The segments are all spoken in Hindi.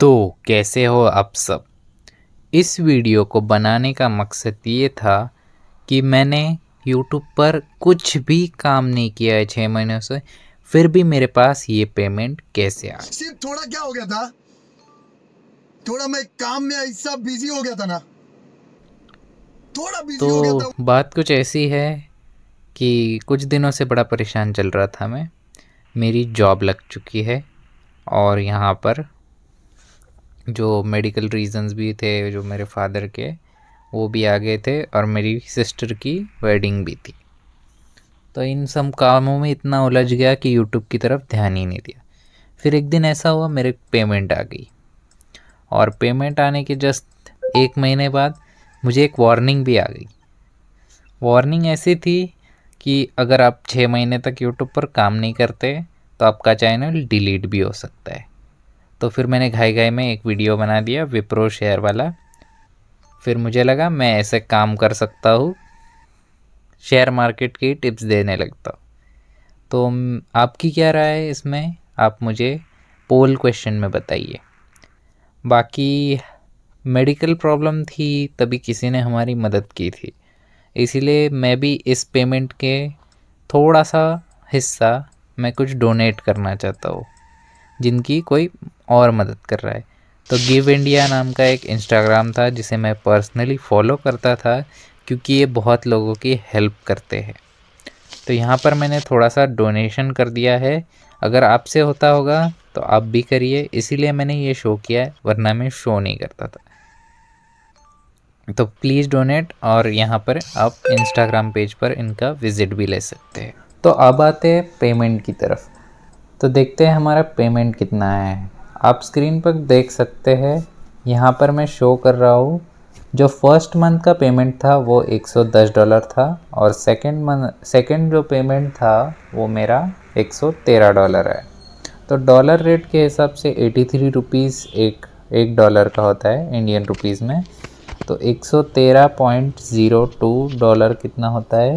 तो कैसे हो आप सब इस वीडियो को बनाने का मकसद ये था कि मैंने यूट्यूब पर कुछ भी काम नहीं किया है छः महीनों से फिर भी मेरे पास ये पेमेंट कैसे आ सिर्फ थोड़ा क्या हो गया था थोड़ा मैं काम में ऐसा बिजी हो गया था ना थोड़ा बिजी तो हो गया था। तो बात कुछ ऐसी है कि कुछ दिनों से बड़ा परेशान चल रहा था मैं मेरी जॉब लग चुकी है और यहाँ पर जो मेडिकल रीजंस भी थे जो मेरे फादर के वो भी आ गए थे और मेरी सिस्टर की वेडिंग भी थी तो इन सब कामों में इतना उलझ गया कि यूट्यूब की तरफ ध्यान ही नहीं दिया फिर एक दिन ऐसा हुआ मेरे पेमेंट आ गई और पेमेंट आने के जस्ट एक महीने बाद मुझे एक वार्निंग भी आ गई वार्निंग ऐसी थी कि अगर आप छः महीने तक यूट्यूब पर काम नहीं करते तो आपका चैनल डिलीट भी हो सकता है तो फिर मैंने घाई घाई में एक वीडियो बना दिया विप्रो शेयर वाला फिर मुझे लगा मैं ऐसे काम कर सकता हूँ शेयर मार्केट की टिप्स देने लगता तो आपकी क्या राय है इसमें आप मुझे पोल क्वेश्चन में बताइए बाकी मेडिकल प्रॉब्लम थी तभी किसी ने हमारी मदद की थी इसीलिए मैं भी इस पेमेंट के थोड़ा सा हिस्सा मैं कुछ डोनेट करना चाहता हूँ जिनकी कोई और मदद कर रहा है तो गिव इंडिया नाम का एक इंस्टाग्राम था जिसे मैं पर्सनली फॉलो करता था क्योंकि ये बहुत लोगों की हेल्प करते हैं तो यहाँ पर मैंने थोड़ा सा डोनेशन कर दिया है अगर आपसे होता होगा तो आप भी करिए इसीलिए मैंने ये शो किया है वरना मैं शो नहीं करता था तो प्लीज़ डोनेट और यहाँ पर आप इंस्टाग्राम पेज पर इनका विज़िट भी ले सकते हैं तो अब आते हैं पेमेंट की तरफ तो देखते हैं हमारा पेमेंट कितना है आप स्क्रीन पर देख सकते हैं यहाँ पर मैं शो कर रहा हूँ जो फर्स्ट मंथ का पेमेंट था वो 110 डॉलर था और सेकंड मंथ सेकंड जो पेमेंट था वो मेरा 113 डॉलर है तो डॉलर रेट के हिसाब से 83 रुपीज़ एक एक डॉलर का होता है इंडियन रुपीस में तो 113.02 डॉलर कितना होता है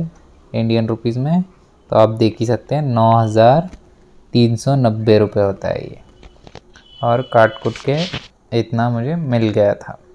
इंडियन रुपीस में तो आप देख ही सकते हैं नौ हज़ार तीन सौ नब्बे रुपये होता है ये और काट कुट के इतना मुझे मिल गया था